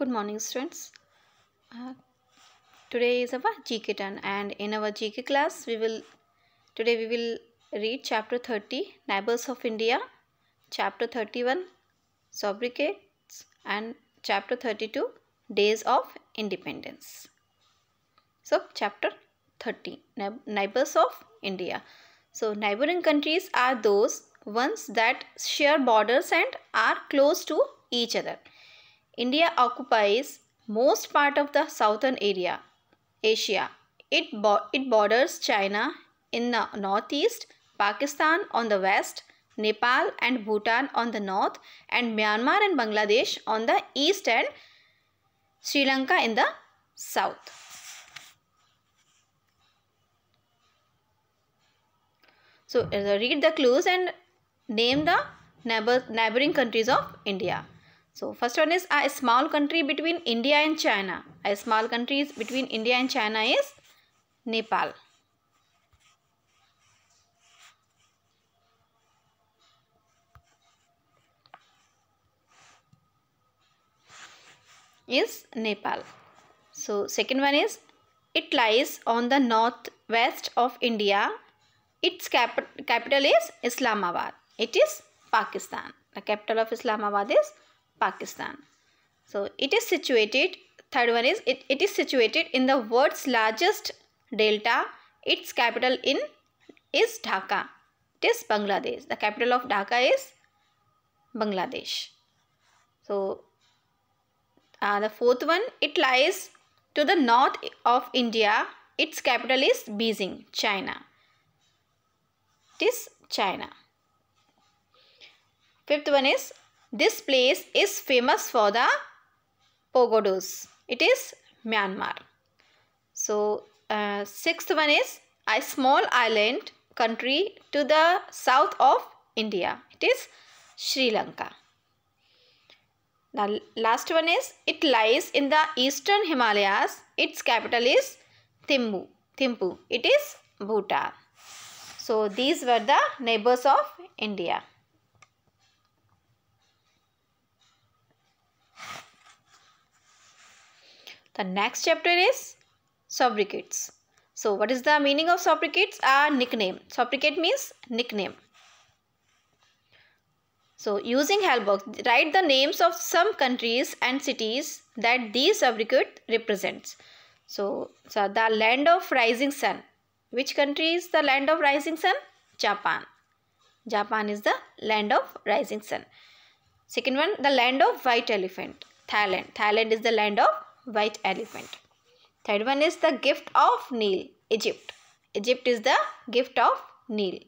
good morning students uh, today is our gk turn and in our gk class we will today we will read chapter 30 neighbors of india chapter 31 sobriquets and chapter 32 days of independence so chapter 30 neighbors of india so neighboring countries are those ones that share borders and are close to each other India occupies most part of the southern area, Asia. It, bo it borders China in the northeast, Pakistan on the west, Nepal and Bhutan on the north, and Myanmar and Bangladesh on the east and Sri Lanka in the south. So uh, read the clues and name the neighbor, neighboring countries of India. So first one is a small country between India and China. A small country between India and China is Nepal. Is Nepal. So second one is it lies on the northwest of India. Its cap capital is Islamabad. It is Pakistan. The capital of Islamabad is Pakistan. So it is situated, third one is, it, it is situated in the world's largest delta. Its capital in is Dhaka. It is Bangladesh. The capital of Dhaka is Bangladesh. So uh, the fourth one, it lies to the north of India. Its capital is Beijing, China. It is China. Fifth one is this place is famous for the pagodas. It is Myanmar. So, uh, sixth one is a small island country to the south of India. It is Sri Lanka. The last one is it lies in the eastern Himalayas. Its capital is Thimbu. Thimpu. It is Bhutan. So these were the neighbors of India. The next chapter is Sobriquets. So what is the meaning of sobriquets? A nickname. Sobriquet means nickname. So using help box, write the names of some countries and cities that these sobriquet represents. So, so the land of rising sun. Which country is the land of rising sun? Japan. Japan is the land of rising sun. Second one, the land of white elephant. Thailand. Thailand is the land of white elephant. Third one is the gift of Nile, Egypt. Egypt is the gift of Nile.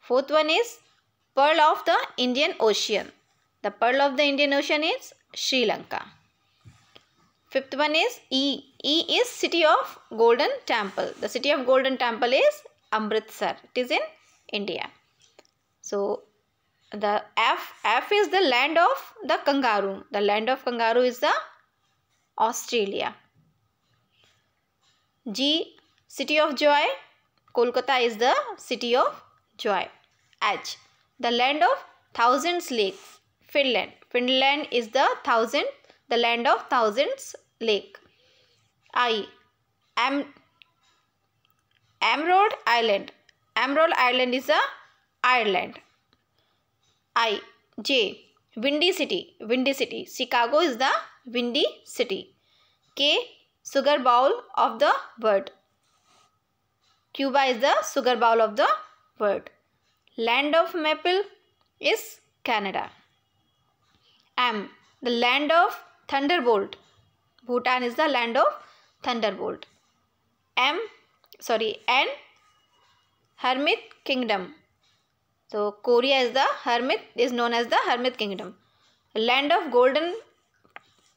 Fourth one is pearl of the Indian Ocean. The pearl of the Indian Ocean is Sri Lanka. Fifth one is E. E is city of Golden Temple. The city of Golden Temple is Amritsar. It is in India. So the F F is the land of the kangaroo. The land of kangaroo is the Australia. G. City of Joy. Kolkata is the city of joy. H. The land of thousands lakes. Finland. Finland is the thousand, the land of thousands lake. I. Am, Emerald Island. Emerald Island is a Ireland. I. J. Windy City. Windy City. Chicago is the windy city. K. Sugar bowl of the bird. Cuba is the sugar bowl of the bird. Land of maple is Canada. M. The land of thunderbolt. Bhutan is the land of thunderbolt. M. Sorry, N. Hermit kingdom. So Korea is the hermit is known as the hermit kingdom. Land of golden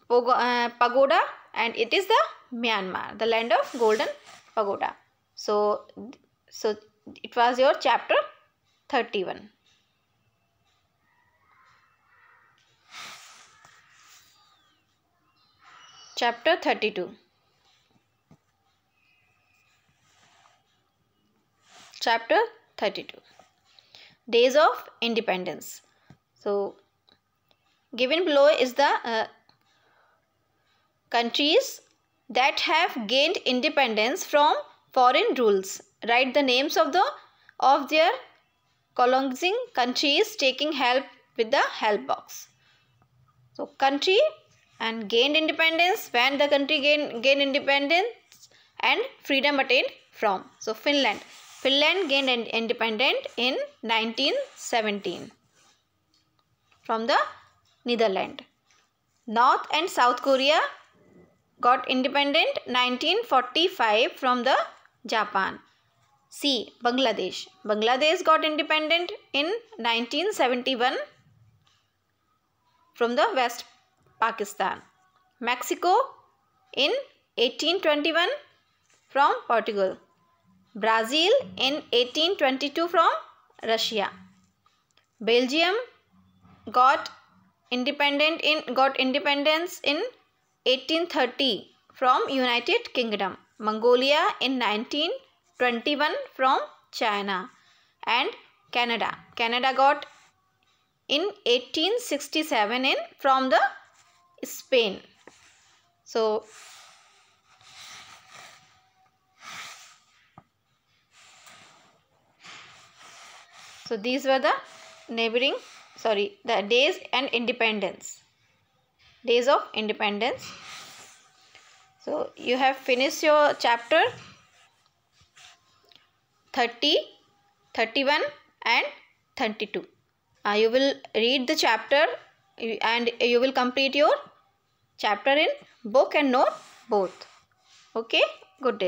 Uh, pagoda and it is the Myanmar, the land of golden pagoda. So, so it was your chapter 31. Chapter 32. Chapter 32. Days of Independence. So, given below is the uh, Countries that have gained independence from foreign rules. Write the names of the of their colonizing countries taking help with the help box. So country and gained independence when the country gain gain independence and freedom attained from. So Finland. Finland gained independence in 1917 from the Netherlands. North and South Korea got independent 1945 from the Japan. C. Bangladesh. Bangladesh got independent in 1971 from the West Pakistan. Mexico in 1821 from Portugal. Brazil in 1822 from Russia. Belgium got independent in got independence in 1830 from United Kingdom, Mongolia in 1921 from China and Canada. Canada got in 1867 in from the Spain. So So these were the neighboring sorry the days and independence days of independence so you have finished your chapter 30 31 and 32 uh, you will read the chapter and you will complete your chapter in book and note both okay good day